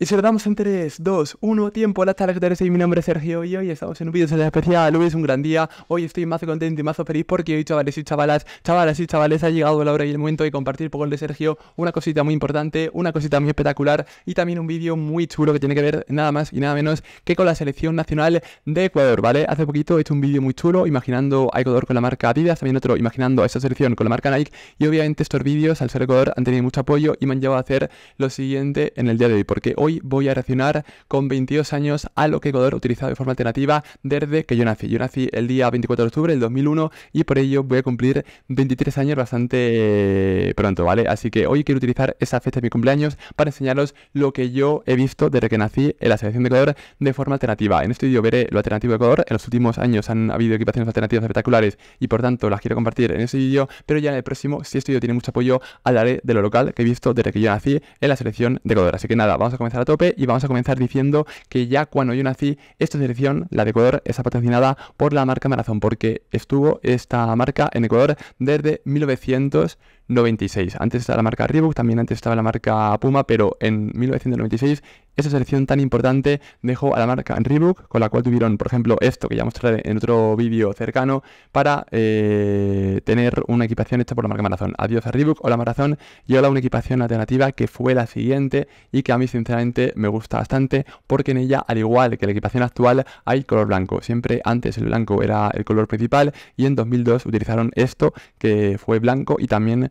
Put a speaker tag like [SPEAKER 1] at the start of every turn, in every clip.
[SPEAKER 1] Y se lo damos en 3, 2, 1, tiempo, hola tardes, mi nombre es Sergio y hoy estamos en un vídeo especial, hoy es un gran día, hoy estoy más contento y más feliz porque hoy chavales y chavalas, chavales y chavales ha llegado la hora y el momento de compartir por el de Sergio una cosita muy importante, una cosita muy espectacular y también un vídeo muy chulo que tiene que ver nada más y nada menos que con la selección nacional de Ecuador, ¿vale? Hace poquito he hecho un vídeo muy chulo imaginando a Ecuador con la marca Adidas, también otro imaginando a esa selección con la marca Nike y obviamente estos vídeos al ser Ecuador han tenido mucho apoyo y me han llevado a hacer lo siguiente en el día de hoy porque hoy voy a reaccionar con 22 años a lo que Ecuador ha utilizado de forma alternativa desde que yo nací. Yo nací el día 24 de octubre del 2001 y por ello voy a cumplir 23 años bastante pronto, ¿vale? Así que hoy quiero utilizar esa fecha de mi cumpleaños para enseñaros lo que yo he visto desde que nací en la selección de Ecuador de forma alternativa. En este vídeo veré lo alternativo de Ecuador. En los últimos años han habido equipaciones alternativas espectaculares y por tanto las quiero compartir en este vídeo, pero ya en el próximo, si este vídeo tiene mucho apoyo, hablaré de lo local que he visto desde que yo nací en la selección de Ecuador. Así que nada, vamos a comenzar a tope y vamos a comenzar diciendo que ya cuando yo nací, esta selección, la de Ecuador, está patrocinada por la marca Marazón, porque estuvo esta marca en Ecuador desde 1900. 96. Antes estaba la marca Reebok, también antes estaba la marca Puma, pero en 1996 esa selección tan importante dejó a la marca Reebok, con la cual tuvieron, por ejemplo, esto que ya mostraré en otro vídeo cercano, para eh, tener una equipación hecha por la marca Marazón. Adiós a Reebok, hola Marazón, y hola una equipación alternativa que fue la siguiente y que a mí sinceramente me gusta bastante, porque en ella, al igual que la equipación actual, hay color blanco. Siempre antes el blanco era el color principal y en 2002 utilizaron esto que fue blanco y también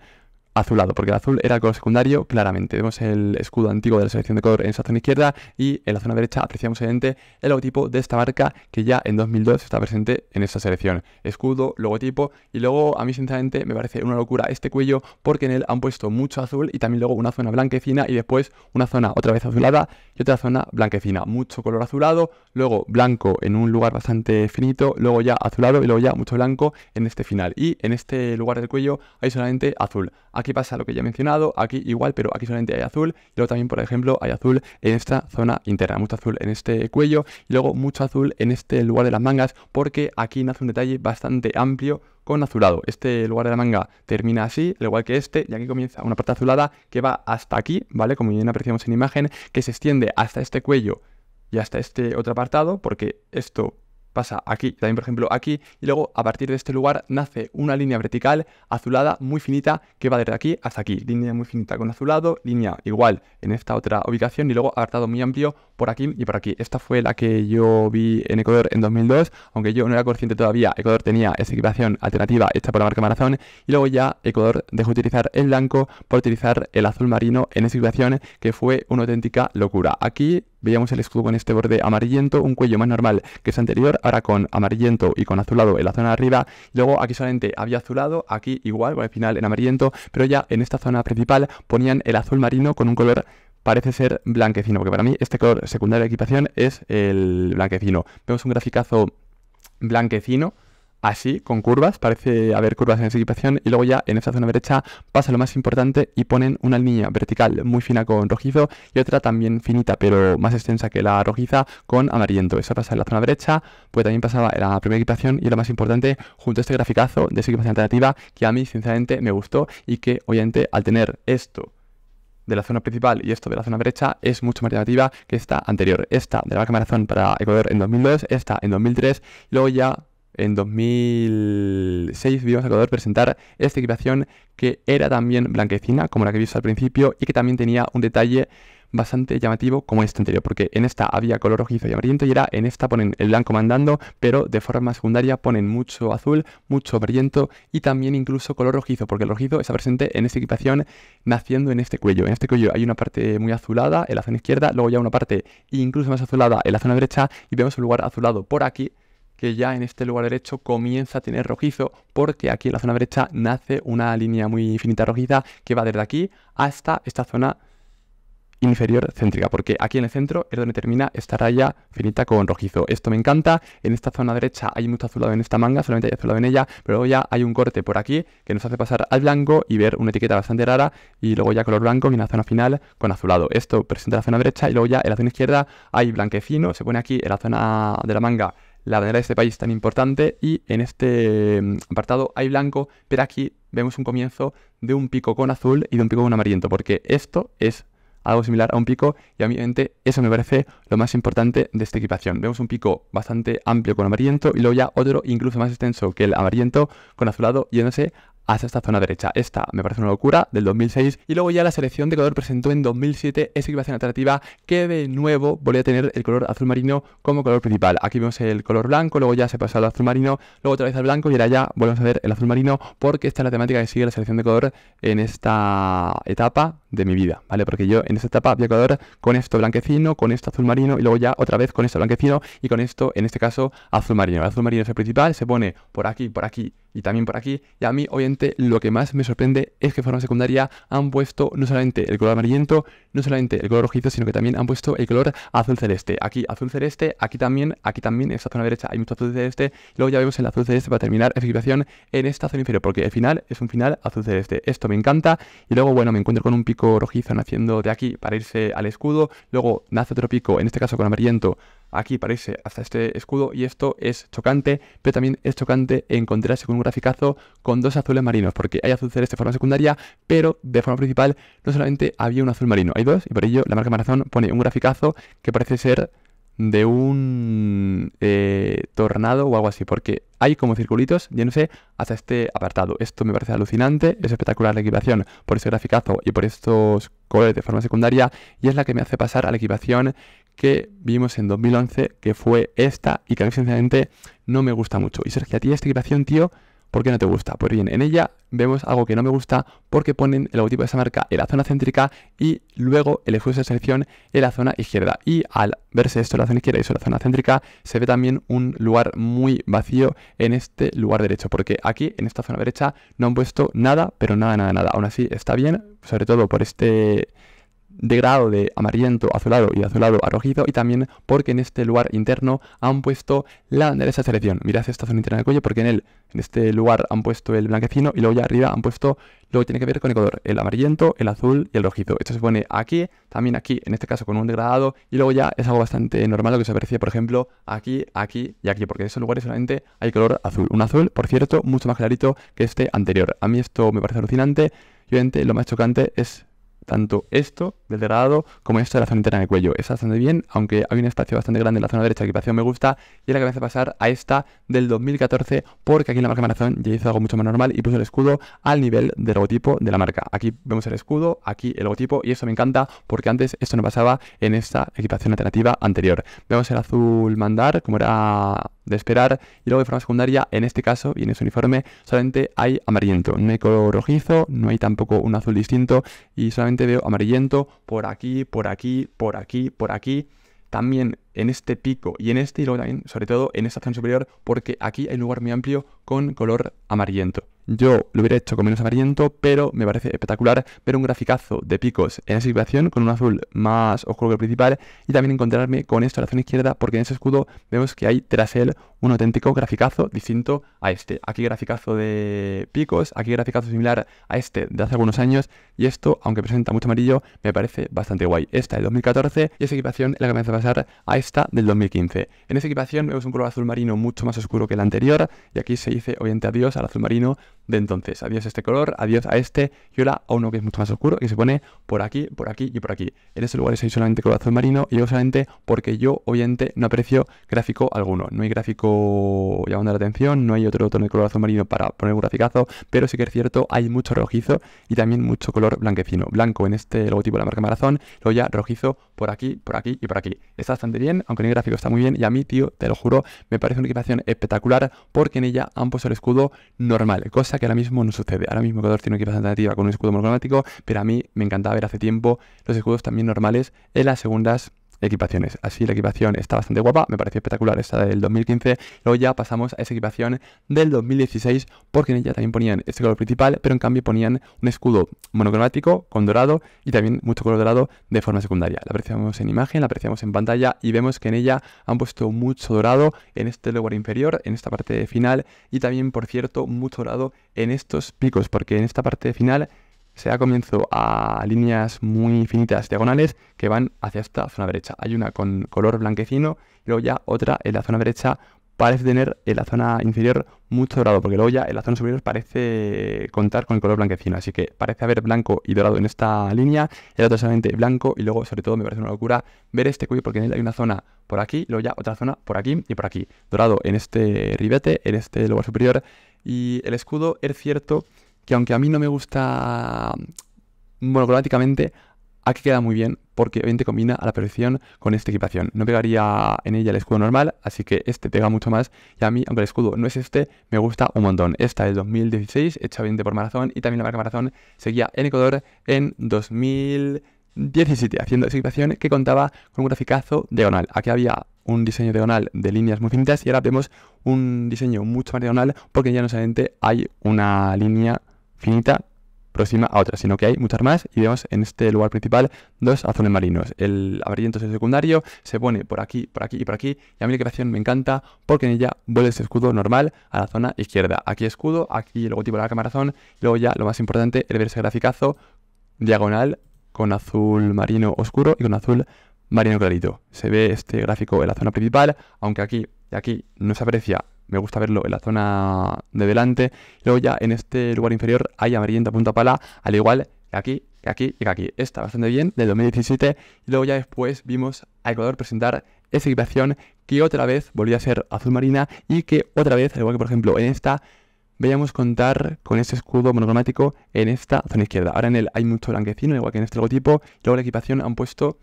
[SPEAKER 1] azulado, porque el azul era el color secundario claramente. Vemos el escudo antiguo de la selección de color en esa zona izquierda y en la zona derecha apreciamos evidente el logotipo de esta marca que ya en 2002 está presente en esta selección. Escudo, logotipo y luego a mí sinceramente me parece una locura este cuello porque en él han puesto mucho azul y también luego una zona blanquecina y después una zona otra vez azulada y otra zona blanquecina. Mucho color azulado, luego blanco en un lugar bastante finito, luego ya azulado y luego ya mucho blanco en este final. Y en este lugar del cuello hay solamente azul. Aquí pasa lo que ya he mencionado, aquí igual, pero aquí solamente hay azul. Y luego también, por ejemplo, hay azul en esta zona interna, mucho azul en este cuello y luego mucho azul en este lugar de las mangas, porque aquí nace un detalle bastante amplio con azulado. Este lugar de la manga termina así, lo igual que este, y aquí comienza una parte azulada que va hasta aquí, ¿vale? Como bien apreciamos en imagen, que se extiende hasta este cuello y hasta este otro apartado, porque esto pasa aquí, también por ejemplo aquí, y luego a partir de este lugar nace una línea vertical azulada muy finita que va desde aquí hasta aquí. Línea muy finita con azulado, línea igual en esta otra ubicación y luego apartado muy amplio por aquí y por aquí. Esta fue la que yo vi en Ecuador en 2002, aunque yo no era consciente todavía, Ecuador tenía esa equipación alternativa hecha por la marca Marazón y luego ya Ecuador dejó utilizar el blanco por utilizar el azul marino en esa equipación que fue una auténtica locura. Aquí Veíamos el escudo con este borde amarillento, un cuello más normal que es anterior, ahora con amarillento y con azulado en la zona de arriba. Luego aquí solamente había azulado, aquí igual, al final en amarillento, pero ya en esta zona principal ponían el azul marino con un color parece ser blanquecino, porque para mí este color secundario de equipación es el blanquecino. Vemos un graficazo blanquecino, así, con curvas, parece haber curvas en esa equipación, y luego ya en esa zona derecha pasa lo más importante y ponen una línea vertical muy fina con rojizo y otra también finita, pero más extensa que la rojiza, con amarillento. Eso pasa en la zona derecha, pues también pasaba en la primera equipación y lo más importante, junto a este graficazo de esa equipación alternativa, que a mí sinceramente me gustó y que obviamente al tener esto de la zona principal y esto de la zona derecha es mucho más llamativa que esta anterior. Esta de la cámara Marazón para Ecuador en 2002, esta en 2003 luego ya en 2006 vimos a Ecuador presentar esta equipación que era también blanquecina, como la que vimos al principio, y que también tenía un detalle bastante llamativo como este anterior, porque en esta había color rojizo y amarillento y era en esta ponen el blanco mandando, pero de forma secundaria ponen mucho azul, mucho amarillento y también incluso color rojizo, porque el rojizo está presente en esta equipación naciendo en este cuello. En este cuello hay una parte muy azulada en la zona izquierda, luego ya una parte incluso más azulada en la zona derecha y vemos un lugar azulado por aquí que ya en este lugar derecho comienza a tener rojizo porque aquí en la zona derecha nace una línea muy finita rojiza que va desde aquí hasta esta zona inferior céntrica, porque aquí en el centro es donde termina esta raya finita con rojizo. Esto me encanta, en esta zona derecha hay mucho azulado en esta manga, solamente hay azulado en ella, pero luego ya hay un corte por aquí que nos hace pasar al blanco y ver una etiqueta bastante rara y luego ya color blanco en la zona final con azulado. Esto presenta la zona derecha y luego ya en la zona izquierda hay blanquecino, se pone aquí en la zona de la manga la bandera de este país tan importante y en este mm, apartado hay blanco, pero aquí vemos un comienzo de un pico con azul y de un pico con amarillento, porque esto es algo similar a un pico y obviamente eso me parece lo más importante de esta equipación. Vemos un pico bastante amplio con amarillento y luego ya otro incluso más extenso que el amarillento con azulado yéndose hasta esta zona derecha. Esta me parece una locura, del 2006. Y luego ya la selección de color presentó en 2007 esa equipación alternativa que de nuevo volvía a tener el color azul marino como color principal. Aquí vemos el color blanco, luego ya se pasó al azul marino, luego otra vez al blanco y ahora ya volvemos a ver el azul marino porque esta es la temática que sigue la selección de color en esta etapa de mi vida, ¿vale? Porque yo en esta etapa había con esto blanquecino, con esto azul marino y luego ya otra vez con esto blanquecino y con esto, en este caso, azul marino. El azul marino es el principal, se pone por aquí, por aquí y también por aquí. Y a mí, obviamente, lo que más me sorprende es que de forma secundaria han puesto no solamente el color amarillento, no solamente el color rojizo, sino que también han puesto el color azul celeste. Aquí azul celeste, aquí también, aquí también, en esta zona derecha hay mucho azul celeste. Y luego ya vemos el azul celeste para terminar la en esta zona inferior, porque el final es un final azul celeste. Esto me encanta y luego, bueno, me encuentro con un pico rojizo naciendo de aquí para irse al escudo, luego nace otro pico, en este caso con amarillento, aquí para irse hasta este escudo y esto es chocante, pero también es chocante encontrarse con un graficazo con dos azules marinos, porque hay azul celeste de forma secundaria, pero de forma principal no solamente había un azul marino, hay dos y por ello la marca Marazón pone un graficazo que parece ser de un eh, tornado o algo así, porque hay como circulitos yéndose hasta este apartado. Esto me parece alucinante, es espectacular la equipación por ese graficazo y por estos colores de forma secundaria, y es la que me hace pasar a la equipación que vimos en 2011, que fue esta, y que a mí sinceramente no me gusta mucho. Y Sergio, a ti esta equipación, tío, ¿Por qué no te gusta? Pues bien, en ella vemos algo que no me gusta porque ponen el logotipo de esa marca en la zona céntrica y luego el esfuerzo de selección en la zona izquierda. Y al verse esto en la zona izquierda y eso en la zona céntrica, se ve también un lugar muy vacío en este lugar derecho, porque aquí en esta zona derecha no han puesto nada, pero nada, nada, nada. Aún así está bien, sobre todo por este de grado de amarillento azulado y de azulado a rojizo y también porque en este lugar interno han puesto la derecha selección. Mirad esta zona interna del cuello porque en él, en este lugar han puesto el blanquecino y luego ya arriba han puesto lo que tiene que ver con el color, el amarillento, el azul y el rojizo. Esto se pone aquí, también aquí, en este caso con un degradado y luego ya es algo bastante normal lo que se aprecia, por ejemplo, aquí, aquí y aquí, porque en esos lugares solamente hay color azul. Un azul, por cierto, mucho más clarito que este anterior. A mí esto me parece alucinante y obviamente lo más chocante es tanto esto del degradado como esto de la zona interna del cuello. Está bastante bien, aunque hay un espacio bastante grande en la zona derecha que equipación me gusta y es la que me hace pasar a esta del 2014 porque aquí en la marca Marazón ya hizo algo mucho más normal y puso el escudo al nivel del logotipo de la marca. Aquí vemos el escudo, aquí el logotipo y eso me encanta porque antes esto no pasaba en esta equipación alternativa anterior. Vemos el azul mandar como era de esperar. Y luego de forma secundaria, en este caso y en ese uniforme, solamente hay amarillento. No hay color rojizo, no hay tampoco un azul distinto y solamente veo amarillento por aquí, por aquí, por aquí, por aquí. También en este pico y en este y luego también, sobre todo, en esta zona superior porque aquí hay un lugar muy amplio con color amarillento. Yo lo hubiera hecho con menos amarillento, pero me parece espectacular ver un graficazo de picos en esa equipación con un azul más oscuro que el principal y también encontrarme con esto a la zona izquierda porque en ese escudo vemos que hay tras él un auténtico graficazo distinto a este. Aquí graficazo de picos, aquí graficazo similar a este de hace algunos años y esto, aunque presenta mucho amarillo, me parece bastante guay. Esta del 2014 y esa equipación es la que me hace pasar a esta del 2015. En esa equipación vemos un color azul marino mucho más oscuro que el anterior y aquí se dice obviamente adiós al azul marino de entonces. Adiós a este color, adiós a este y hola a uno que es mucho más oscuro que se pone por aquí, por aquí y por aquí. En ese lugar hay solamente color azul marino y yo solamente porque yo obviamente no aprecio gráfico alguno. No hay gráfico llamando la atención, no hay otro tono de color azul marino para poner un graficazo, pero sí que es cierto, hay mucho rojizo y también mucho color blanquecino. Blanco en este logotipo de la marca Marazón, luego ya rojizo por aquí, por aquí y por aquí. Está bastante bien, aunque en el gráfico está muy bien y a mí, tío, te lo juro, me parece una equipación espectacular porque en ella han puesto el escudo normal, cosa que ahora mismo no sucede. Ahora mismo Ecuador tiene una equipación alternativa con un escudo monocromático, pero a mí me encantaba ver hace tiempo los escudos también normales en las segundas equipaciones. Así la equipación está bastante guapa, me pareció espectacular esta del 2015. Luego ya pasamos a esa equipación del 2016 porque en ella también ponían este color principal, pero en cambio ponían un escudo monocromático con dorado y también mucho color dorado de forma secundaria. La apreciamos en imagen, la apreciamos en pantalla y vemos que en ella han puesto mucho dorado en este lugar inferior, en esta parte final y también, por cierto, mucho dorado en estos picos porque en esta parte final se da comienzo a líneas muy finitas diagonales que van hacia esta zona derecha. Hay una con color blanquecino y luego ya otra en la zona derecha parece tener en la zona inferior mucho dorado, porque luego ya en la zona superior parece contar con el color blanquecino, así que parece haber blanco y dorado en esta línea, el otro solamente blanco, y luego sobre todo me parece una locura ver este cuello, porque en él hay una zona por aquí, luego ya otra zona por aquí y por aquí, dorado en este ribete, en este lugar superior, y el escudo es cierto que aunque a mí no me gusta monocromáticamente, aquí queda muy bien porque obviamente combina a la perfección con esta equipación. No pegaría en ella el escudo normal, así que este pega mucho más. Y a mí, aunque el escudo no es este, me gusta un montón. Esta del 2016, hecha 20 por Marazón, y también la marca Marazón seguía en Ecuador en 2017, haciendo esa equipación que contaba con un graficazo diagonal. Aquí había un diseño diagonal de líneas muy finitas y ahora vemos un diseño mucho más diagonal porque ya no solamente hay una línea finita próxima a otra, sino que hay muchas más y vemos en este lugar principal dos azules marinos. El amarillento es el secundario, se pone por aquí, por aquí y por aquí. Y a mí la creación me encanta porque en ella vuelve ese escudo normal a la zona izquierda. Aquí escudo, aquí el logotipo de la camarazón y luego ya lo más importante, el ver ese graficazo diagonal con azul marino oscuro y con azul marino clarito. Se ve este gráfico en la zona principal, aunque aquí y aquí no se aprecia me gusta verlo en la zona de delante. Luego ya en este lugar inferior hay amarillenta punta pala, al igual que aquí, que aquí y que aquí. Está bastante bien, del 2017. Y luego ya después vimos a Ecuador presentar esa equipación que otra vez volvió a ser azul marina y que otra vez, al igual que por ejemplo en esta, veíamos contar con ese escudo monocromático en esta zona izquierda. Ahora en él hay mucho blanquecino, igual que en este logotipo. luego la equipación han puesto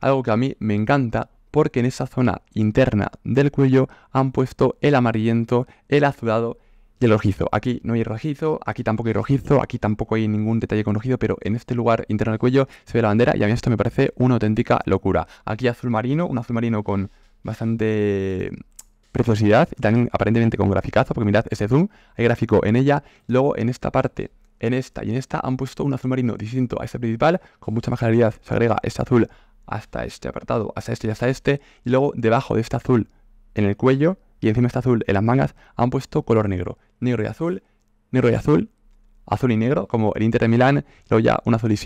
[SPEAKER 1] algo que a mí me encanta, porque en esa zona interna del cuello han puesto el amarillento, el azulado y el rojizo. Aquí no hay rojizo, aquí tampoco hay rojizo, aquí tampoco hay ningún detalle con rojizo, pero en este lugar interno del cuello se ve la bandera y a mí esto me parece una auténtica locura. Aquí azul marino, un azul marino con bastante preciosidad y también aparentemente con graficazo, porque mirad ese zoom, hay gráfico en ella, luego en esta parte en esta y en esta han puesto un azul marino distinto a este principal, con mucha más claridad se agrega este azul hasta este apartado, hasta este y hasta este, y luego debajo de este azul en el cuello y encima este azul en las mangas han puesto color negro, negro y azul, negro y azul, azul y negro, como el Inter de Milán, luego ya un azul y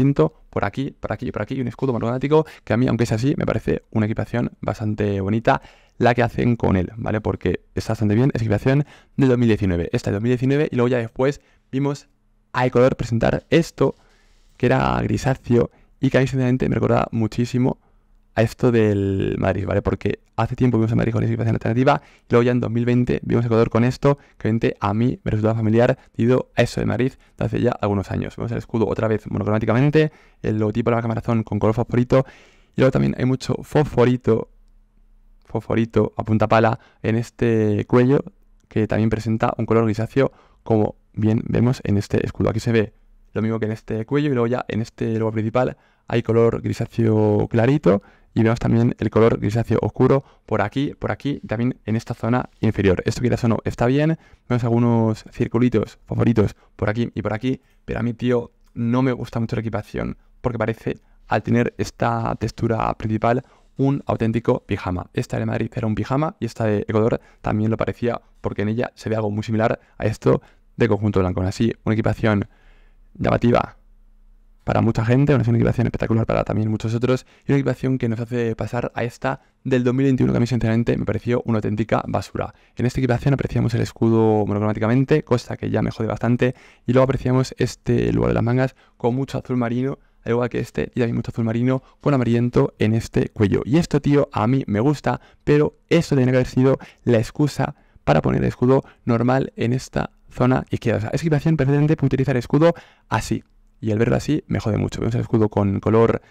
[SPEAKER 1] por aquí, por aquí, y por aquí, y un escudo matemático que a mí, aunque es así, me parece una equipación bastante bonita la que hacen con él, ¿vale? Porque está bastante bien, es equipación del 2019, esta de 2019, y luego ya después vimos a Ecuador presentar esto, que era grisáceo, y que ahí me recuerda muchísimo a esto del Madrid, ¿vale? Porque hace tiempo vimos a Madrid con la situación alternativa y luego ya en 2020 vimos Ecuador con esto, que obviamente a mí me resultaba familiar debido a eso de Madrid de hace ya algunos años. Vemos el escudo otra vez monocromáticamente, el logotipo de la camarazón con color fosforito y luego también hay mucho fosforito, fosforito a punta pala en este cuello que también presenta un color grisáceo como bien vemos en este escudo. Aquí se ve lo mismo que en este cuello, y luego ya en este logo principal hay color grisáceo clarito, y vemos también el color grisáceo oscuro por aquí, por aquí, también en esta zona inferior. Esto que o no, está bien, vemos algunos circulitos favoritos por aquí y por aquí, pero a mí, tío, no me gusta mucho la equipación, porque parece, al tener esta textura principal, un auténtico pijama. Esta de Madrid era un pijama y esta de Ecuador también lo parecía porque en ella se ve algo muy similar a esto de conjunto blanco. Así, una equipación llamativa para mucha gente, una equipación espectacular para también muchos otros, y una equipación que nos hace pasar a esta del 2021 que a mí sinceramente me pareció una auténtica basura. En esta equipación apreciamos el escudo monocromáticamente, cosa que ya me jode bastante, y luego apreciamos este lugar de las mangas con mucho azul marino, al igual que este, y también mucho azul marino con amarillento en este cuello. Y esto, tío, a mí me gusta, pero eso tiene que haber sido la excusa para poner el escudo normal en esta zona izquierda. O sea, es equipación perfectamente para utilizar escudo así. Y al verlo así me jode mucho. Vemos el escudo con color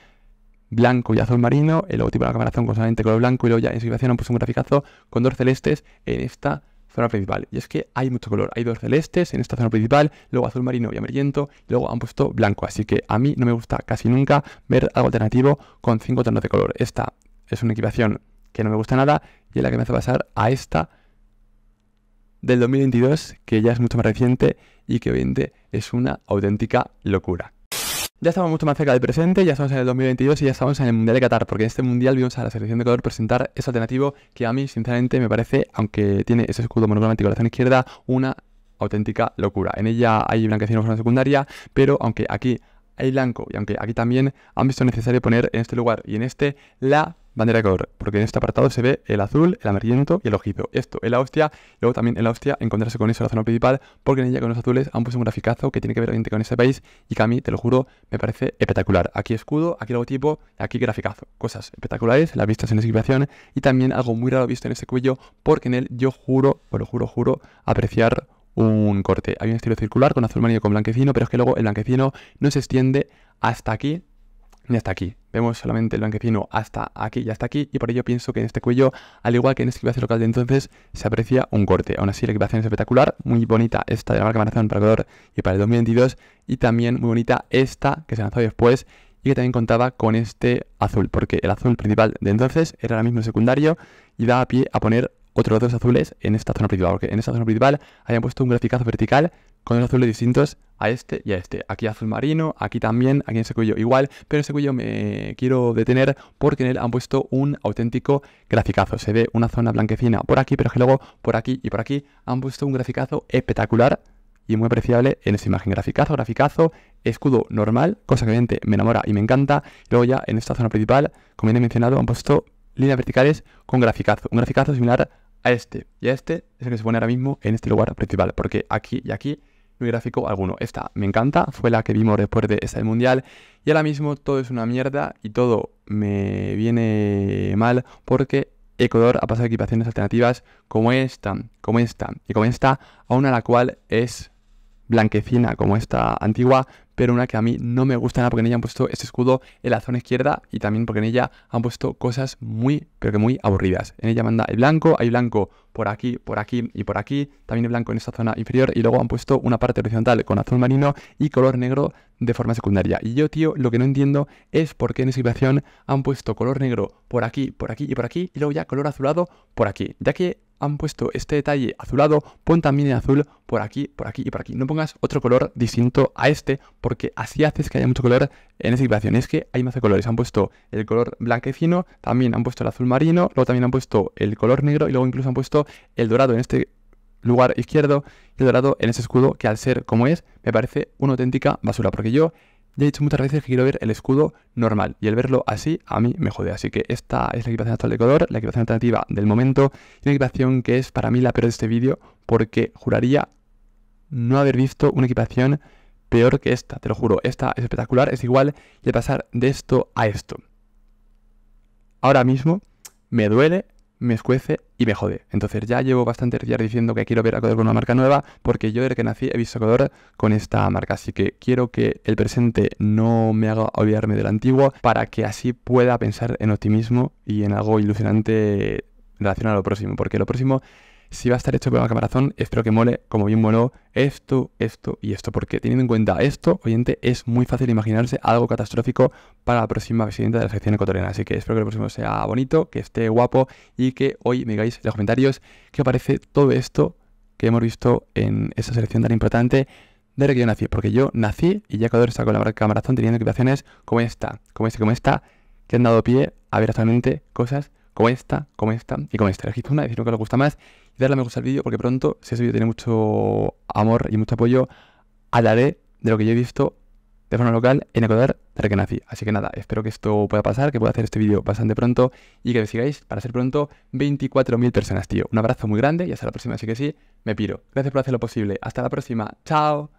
[SPEAKER 1] blanco y azul marino, el logotipo de la cámara con solamente color blanco y luego ya en su equipación han puesto un graficazo con dos celestes en esta zona principal. Y es que hay mucho color. Hay dos celestes en esta zona principal, luego azul marino y amarillento, y luego han puesto blanco. Así que a mí no me gusta casi nunca ver algo alternativo con cinco tonos de color. Esta es una equipación que no me gusta nada y es la que me hace pasar a esta del 2022, que ya es mucho más reciente y que obviamente es una auténtica locura. Ya estamos mucho más cerca del presente, ya estamos en el 2022 y ya estamos en el Mundial de Qatar, porque en este Mundial vimos a la selección de Ecuador presentar ese alternativo que a mí, sinceramente, me parece, aunque tiene ese escudo monocromático de la zona izquierda, una auténtica locura. En ella hay blanquecino en forma secundaria, pero aunque aquí blanco. Y aunque aquí también han visto necesario poner en este lugar y en este la bandera de color, porque en este apartado se ve el azul, el amarillento y el ojizo. Esto en la hostia, luego también en la hostia encontrarse con eso en la zona principal, porque en ella con los azules han puesto un graficazo que tiene que ver con ese país y que a mí, te lo juro, me parece espectacular. Aquí escudo, aquí logotipo, aquí graficazo. Cosas espectaculares, las vistas en la y también algo muy raro visto en este cuello, porque en él yo juro, o lo juro, juro, apreciar un corte. Hay un estilo circular con azul marino con blanquecino, pero es que luego el blanquecino no se extiende hasta aquí ni hasta aquí. Vemos solamente el blanquecino hasta aquí y hasta aquí, y por ello pienso que en este cuello, al igual que en este equipaje local de entonces, se aprecia un corte. Aún así, la equipación es espectacular, muy bonita esta de la marca Marazón para color y para el 2022, y también muy bonita esta que se lanzó después y que también contaba con este azul, porque el azul principal de entonces era ahora mismo secundario y daba a pie a poner otros dos azules en esta zona principal, porque en esta zona principal hayan puesto un graficazo vertical con dos azules distintos a este y a este. Aquí azul marino, aquí también, aquí en ese cuello igual, pero en ese cuello me quiero detener porque en él han puesto un auténtico graficazo. Se ve una zona blanquecina por aquí, pero que luego por aquí y por aquí han puesto un graficazo espectacular y muy apreciable en esa imagen. Graficazo, graficazo, escudo normal, cosa que obviamente me enamora y me encanta. Luego ya en esta zona principal, como bien he mencionado, han puesto líneas verticales con graficazo. Un graficazo similar a este. Y a este es el que se pone ahora mismo en este lugar principal, porque aquí y aquí no hay gráfico alguno. Esta me encanta, fue la que vimos después de esta del mundial. Y ahora mismo todo es una mierda y todo me viene mal porque Ecuador ha pasado equipaciones alternativas como esta, como esta y como esta, a una la cual es blanquecina como esta antigua, pero una que a mí no me gusta nada porque en ella han puesto este escudo en la zona izquierda y también porque en ella han puesto cosas muy, pero que muy aburridas. En ella manda el blanco, hay blanco por aquí, por aquí y por aquí, también hay blanco en esta zona inferior y luego han puesto una parte horizontal con azul marino y color negro de forma secundaria. Y yo, tío, lo que no entiendo es por qué en esa situación han puesto color negro por aquí, por aquí y por aquí y luego ya color azulado por aquí, ya que han puesto este detalle azulado, pon también el azul por aquí, por aquí y por aquí. No pongas otro color distinto a este, porque así haces que haya mucho color en esa situación Es que hay más de colores. Han puesto el color blanquecino, también han puesto el azul marino, luego también han puesto el color negro y luego incluso han puesto el dorado en este lugar izquierdo y el dorado en ese escudo que al ser como es, me parece una auténtica basura. Porque yo ya he dicho muchas veces que quiero ver el escudo normal y el verlo así a mí me jode. Así que esta es la equipación actual de color, la equipación alternativa del momento y una equipación que es para mí la peor de este vídeo porque juraría no haber visto una equipación peor que esta, te lo juro. Esta es espectacular, es igual de pasar de esto a esto. Ahora mismo me duele me escuece y me jode. Entonces ya llevo bastante días diciendo que quiero ver a Coder con una marca nueva porque yo desde que nací he visto a con esta marca. Así que quiero que el presente no me haga olvidarme del antiguo para que así pueda pensar en optimismo y en algo ilusionante relacionado a lo próximo. Porque lo próximo si va a estar hecho con la Camarazón, espero que mole, como bien moló, esto, esto y esto. Porque teniendo en cuenta esto, oyente, es muy fácil imaginarse algo catastrófico para la próxima presidenta de la selección ecuatoriana. Así que espero que el próximo sea bonito, que esté guapo y que hoy me digáis en los comentarios qué parece todo esto que hemos visto en esa selección tan importante desde que yo nací. Porque yo nací y ya Ecuador está con la Camarazón teniendo equipaciones como esta, como esta, como esta, que han dado pie a ver actualmente cosas como esta, como esta y como esta. Elegid una, decir que os gusta más darle a me gusta al vídeo porque pronto, si ese vídeo tiene mucho amor y mucho apoyo, hablaré de lo que yo he visto de forma local en Ecuador nací Así que nada, espero que esto pueda pasar, que pueda hacer este vídeo bastante pronto y que me sigáis para ser pronto 24.000 personas, tío. Un abrazo muy grande y hasta la próxima, así que sí, me piro. Gracias por hacer lo posible. Hasta la próxima. Chao.